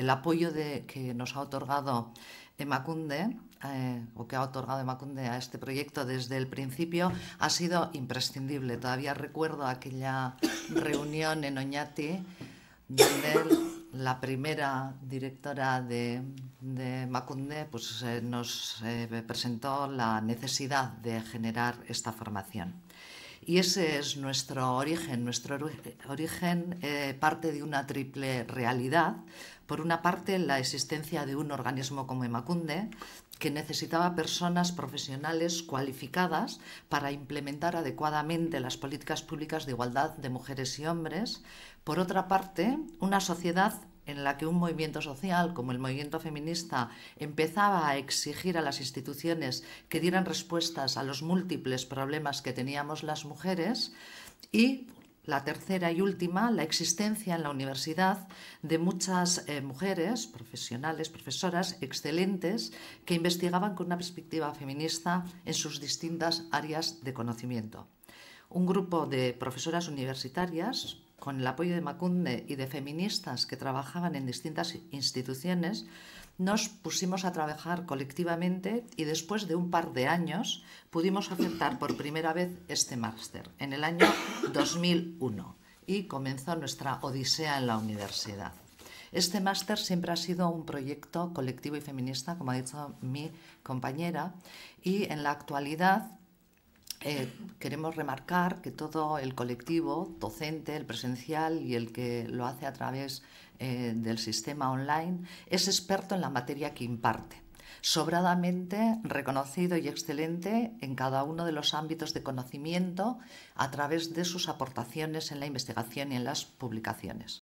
el apoyo que nos ha otorgado Emacunde, eh, o que ha otorgado a este proyecto desde el principio, ha sido imprescindible. Todavía recuerdo aquella reunión en Oñati, donde la primera directora de, de Macunde pues, eh, nos eh, presentó la necesidad de generar esta formación. Y ese es nuestro origen. Nuestro origen eh, parte de una triple realidad. Por una parte, la existencia de un organismo como Emacunde, que necesitaba personas profesionales cualificadas para implementar adecuadamente las políticas públicas de igualdad de mujeres y hombres. Por otra parte, una sociedad en la que un movimiento social como el movimiento feminista empezaba a exigir a las instituciones que dieran respuestas a los múltiples problemas que teníamos las mujeres y la tercera y última, la existencia en la universidad de muchas eh, mujeres, profesionales, profesoras excelentes, que investigaban con una perspectiva feminista en sus distintas áreas de conocimiento. Un grupo de profesoras universitarias, con el apoyo de Macunde y de feministas que trabajaban en distintas instituciones, nos pusimos a trabajar colectivamente y después de un par de años pudimos aceptar por primera vez este máster, en el año 2001, y comenzó nuestra odisea en la universidad. Este máster siempre ha sido un proyecto colectivo y feminista, como ha dicho mi compañera, y en la actualidad eh, queremos remarcar que todo el colectivo docente, el presencial y el que lo hace a través eh, del sistema online es experto en la materia que imparte sobradamente reconocido y excelente en cada uno de los ámbitos de conocimiento a través de sus aportaciones en la investigación y en las publicaciones.